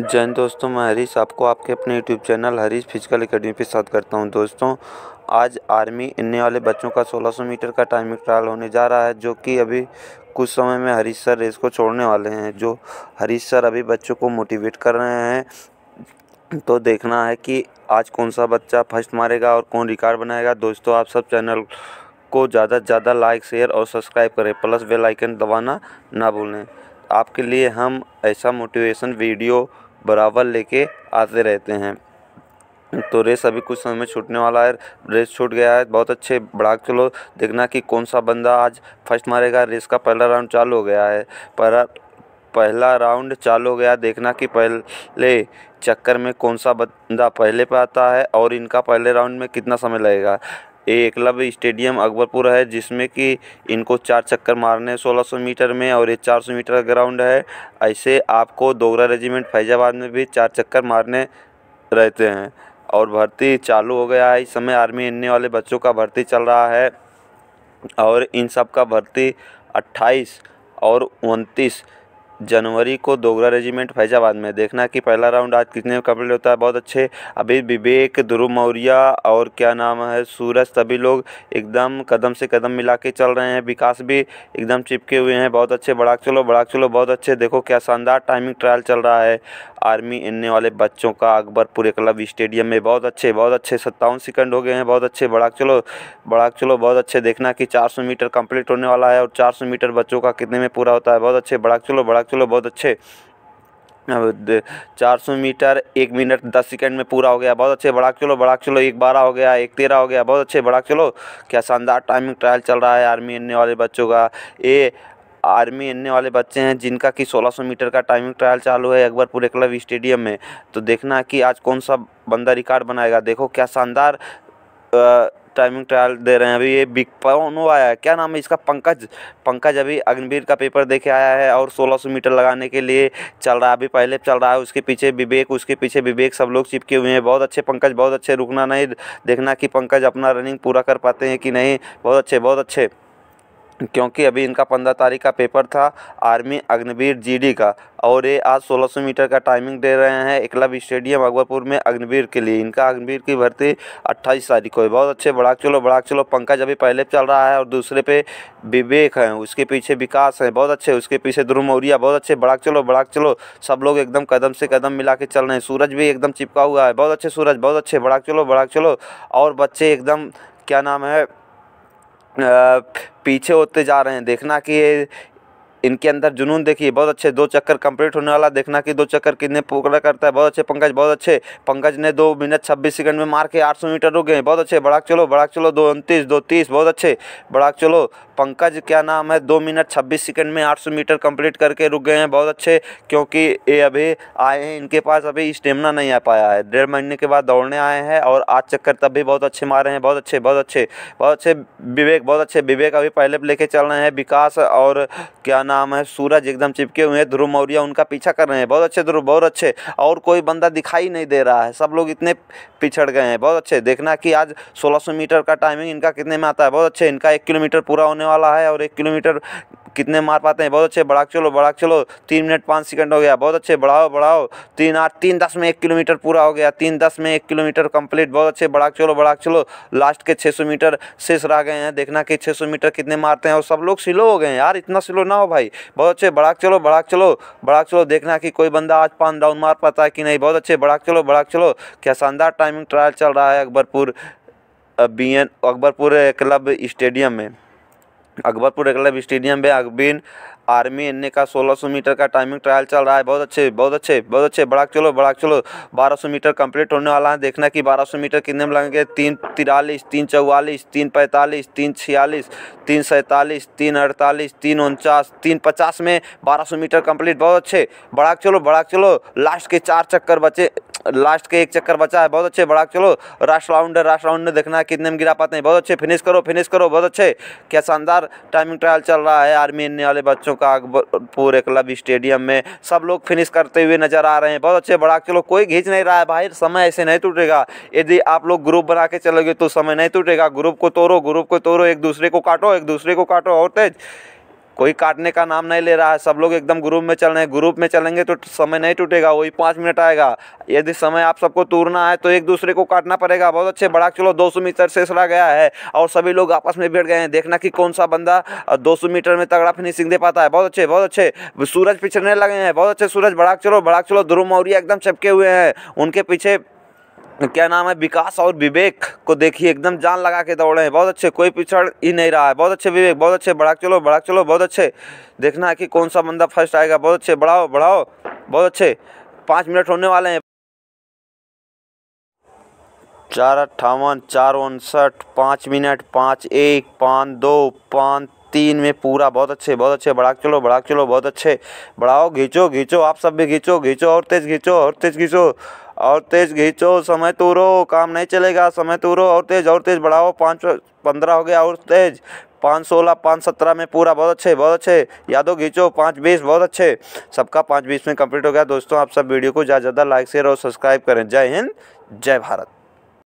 जैन दोस्तों मैं हरीश आपको आपके अपने YouTube channel Harish physical academy पर साथ करता हूं दोस्तों आज आर्मी इनने वाले बच्चों का 1600 मीटर का टाइमिंग ट्रायल होने जा रहा है जो कि अभी कुछ समय में हरीश सर रेस को छोड़ने वाले हैं जो हरीश सर अभी बच्चों को मोटिवेट कर रहे हैं तो देखना है कि आज कौन सा बच्चा फर्स्ट मारेगा और कौन रिकॉर्ड बनाएगा दोस्तों आप सब चैनल को ज़्यादा से ज़्यादा लाइक शेयर और सब्सक्राइब करें प्लस बेलाइकन दबाना ना भूलें आपके लिए हम ऐसा मोटिवेशन वीडियो बराबर लेके आते रहते हैं तो रेस अभी कुछ समय में छूटने वाला है रेस छूट गया है बहुत अच्छे बढ़ा चलो देखना कि कौन सा बंदा आज फर्स्ट मारेगा रेस का पहला राउंड चालू हो गया है पर पहला राउंड चालू हो गया देखना कि पहले चक्कर में कौन सा बंदा पहले पे आता है और इनका पहले राउंड में कितना समय लगेगा एकलव्य स्टेडियम अकबरपुर है जिसमें कि इनको चार चक्कर मारने सोलह सौ मीटर में और ये सौ मीटर का ग्राउंड है ऐसे आपको दोगरा रेजिमेंट फैजाबाद में भी चार चक्कर मारने रहते हैं और भर्ती चालू हो गया है इस समय आर्मी एन वाले बच्चों का भर्ती चल रहा है और इन सब का भर्ती अट्ठाईस और उनतीस जनवरी को दोगरा रेजिमेंट फैजाबाद में देखना कि पहला राउंड आज कितने में कम्प्लीट होता है बहुत अच्छे अभी विवेक ध्रुव मौर्या और क्या नाम है सूरज सभी लोग एकदम कदम से कदम मिला के चल रहे हैं विकास भी एकदम चिपके हुए हैं बहुत अच्छे बड़ाक चलो बड़ाक चलो बहुत अच्छे देखो क्या शानदार टाइमिंग ट्रायल चल रहा है आर्मी इनने वाले बच्चों का अकबरपुर क्लब स्टेडियम में बहुत अच्छे बहुत अच्छे सत्तावन सेकंड हो गए हैं बहुत अच्छे बड़ाक चलो बड़ाक चलो बहुत अच्छे देखना कि 400 मीटर कंप्लीट होने वाला है और 400 मीटर बच्चों का कितने में पूरा होता है बहुत अच्छे बड़ाक चलो बड़ाक किलो बहुत अच्छे चार सौ मीटर एक मिनट दस सेकंड में पूरा हो गया बहुत अच्छे बड़ा चलो बड़ा चलो एक बारह हो गया एक तेरह हो गया बहुत अच्छे बड़ा चलो क्या शानदार टाइमिंग ट्रायल चल रहा है आर्मी एनने वाले बच्चों का ए आर्मी एनने वाले बच्चे हैं जिनका कि 1600 मीटर का टाइमिंग ट्रायल चालू है अकबरपुर क्लब स्टेडियम में तो देखना कि आज कौन सा बंदा रिकॉर्ड बनाएगा देखो क्या शानदार टाइमिंग ट्रायल दे रहे हैं अभी ये बिकपनो आया है क्या नाम है इसका पंकज पंकज अभी अग्निवीर का पेपर देखे आया है और 1600 मीटर लगाने के लिए चल रहा है अभी पहले चल रहा है उसके पीछे विवेक उसके पीछे विवेक सब लोग चिपके हुए हैं बहुत अच्छे पंकज बहुत अच्छे रुकना नहीं देखना कि पंकज अपना रनिंग पूरा कर पाते हैं कि नहीं बहुत अच्छे बहुत अच्छे क्योंकि अभी इनका पंद्रह तारीख का पेपर था आर्मी अग्निवीर जीडी का और ये आज 1600 मीटर का टाइमिंग दे रहे हैं एकलव स्टेडियम अकबरपुर में अग्निवीर के लिए इनका अग्निवीर की भर्ती 28 तारीख को है बहुत अच्छे बड़ाक चलो बड़ाक चलो पंकज अभी पहले चल रहा है और दूसरे पे विवेक हैं उसके पीछे विकास हैं बहुत अच्छे उसके पीछे ध्रुव बहुत अच्छे बड़ाक चलो बड़ाक चलो सब लोग एकदम कदम से कदम मिला के चल रहे हैं सूरज भी एकदम चिपका हुआ है बहुत अच्छे सूरज बहुत अच्छे बड़ाक चलो बड़ाक चलो और बच्चे एकदम क्या नाम है पीछे होते जा रहे हैं देखना कि इनके अंदर जुनून देखिए बहुत अच्छे दो चक्कर कंप्लीट होने वाला देखना कि दो चक्कर कितने पकड़ा करता है बहुत अच्छे पंकज बहुत अच्छे पंकज ने दो मिनट छब्बीस सेकंड में मार के आठ सौ मीटर रुक गए बहुत अच्छे बड़ाक चलो बड़ाक चलो दो उनतीस दो तीस बहुत अच्छे बड़ाक चलो पंकज क्या नाम है दो मिनट छब्बीस सेकंड में आठ सौ मीटर कंप्लीट करके रुक गए हैं बहुत अच्छे क्योंकि ये अभी आए हैं इनके पास अभी स्टेमिना नहीं आ पाया है डेढ़ महीने के बाद दौड़ने आए हैं और आठ चक्कर तब भी बहुत अच्छे मारे हैं बहुत अच्छे बहुत अच्छे बहुत अच्छे विवेक बहुत अच्छे विवेक अभी पहले लेके चल रहे हैं विकास और क्या नाम नाम है सूरज एकदम चिपके हुए हैं ध्रुव मौर्य उनका पीछा कर रहे हैं बहुत अच्छे ध्रुव बहुत अच्छे और कोई बंदा दिखाई नहीं दे रहा है सब लोग इतने पिछड़ गए हैं बहुत अच्छे देखना कि आज 1600 मीटर का टाइमिंग इनका कितने में आता है बहुत अच्छे इनका एक किलोमीटर पूरा होने वाला है और एक किलोमीटर कितने मार पाते हैं बहुत अच्छे बढ़ाक चलो बढ़ाक चलो तीन मिनट पाँच सेकंड हो गया बहुत अच्छे बढ़ाओ बढ़ाओ तीन आठ तीन दस में एक किलोमीटर पूरा हो गया तीन दस में एक किलोमीटर कंप्लीट बहुत अच्छे बढ़ाक चलो बढ़ाक चलो लास्ट के छः मीटर शेष रह गए हैं देखना कि छः मीटर कितने मारते हैं और सब लोग स्लो हो गए हैं यार इतना स्लो ना हो भाई बहुत अच्छे बढ़ाक चलो बढ़ाक चलो बढ़ाक चलो देखना कि कोई बंदा आज पान डाउन मार पाता है कि नहीं बहुत अच्छे बढ़ाक चलो बढ़ाक चलो क्या शानदार टाइमिंग ट्रायल चल रहा है Akbarpur B N Akbarpur club stadium में अकबरपुर एकलव्य स्टेडियम में अकबिन आर्मी एन का 1600 मीटर का टाइमिंग ट्रायल चल रहा है बहुत अच्छे बहुत अच्छे बहुत अच्छे बड़ा चलो बड़ा चलो 1200 मीटर कंप्लीट होने वाला है देखना कि 1200 मीटर कितने में लगेंगे तीन तिरालीस तीन चौवालीस तीन पैंतालीस तीन छियालीस तीन सैंतालीस तीन अड़तालीस तीन उनचास तीन पचास में सौ मीटर कंप्लीट बहुत अच्छे बड़ा चलो बड़ा चलो लास्ट के चार चक्कर बचे लास्ट के एक चक्कर बचा है बहुत अच्छे बड़ा चलो रास्ट राउंड रास्ट राउंड में देखना है कितने में गिरा पाते हैं बहुत अच्छे फिनिश करो फिनिश करो बहुत अच्छे क्या शानदार टाइमिंग ट्रायल चल रहा है आर्मी एन वाले बच्चों का पूरे क्लब स्टेडियम में सब लोग फिनिश करते हुए नजर आ रहे हैं बहुत अच्छे बड़ा के लोग कोई घींच नहीं रहा है भाई समय ऐसे नहीं टूटेगा यदि आप लोग ग्रुप बना के चलोगे तो समय नहीं टूटेगा ग्रुप को तोड़ो ग्रुप को तोड़ो एक दूसरे को काटो एक दूसरे को काटो और तेज कोई काटने का नाम नहीं ले रहा है सब लोग एकदम ग्रुप में चल रहे हैं ग्रुप में चलेंगे तो समय नहीं टूटेगा वही पाँच मिनट आएगा यदि समय आप सबको तूरना है तो एक दूसरे को काटना पड़ेगा बहुत अच्छे बड़ा चलो 200 मीटर से सड़ा गया है और सभी लोग आपस में बैठ गए हैं देखना कि कौन सा बंदा दो मीटर में तगड़ा फिनिशिंग दे पाता है बहुत अच्छे बहुत अच्छे सूरज पिछड़ने लगे हैं बहुत अच्छे सूरज बड़ा चलो बड़ा चलो ध्रुव मौर्य एकदम चपके हुए हैं उनके पीछे क्या नाम है विकास और विवेक को देखिए एकदम जान लगा के दौड़े हैं बहुत अच्छे कोई पिछड़ ही नहीं रहा है बहुत अच्छे विवेक बहुत अच्छे बढ़ाक चलो बढ़ाक चलो बहुत अच्छे देखना है कि कौन सा बंदा फर्स्ट आएगा बहुत अच्छे बढ़ाओ बढ़ाओ बहुत अच्छे पाँच मिनट होने वाले हैं चार अट्ठावन चार उनसठ पाँच मिनट पाँच एक पाँच दो पाँच तीन में पूरा बहुत अच्छे बहुत अच्छे बढ़ाक चलो बढ़ाक चलो बहुत अच्छे बढ़ाओ घींचो घींचो आप सब भी खींचो घींचो और तेज़ घींचो और तेज़ घींचो और तेज़ घींचो समय तोड़ो काम नहीं चलेगा समय तोड़ो और तेज़ और तेज़ बढ़ाओ पाँच पंद्रह हो गया और तेज़ पाँच सोलह पाँच सत्रह में पूरा बहुत अच्छे बहुत अच्छे यादव घींचो पाँच बीस बहुत अच्छे सबका पाँच बीस में कंप्लीट हो गया दोस्तों आप सब वीडियो को ज़्यादा ज़्यादा लाइक शेयर और सब्सक्राइब करें जय हिंद जय भारत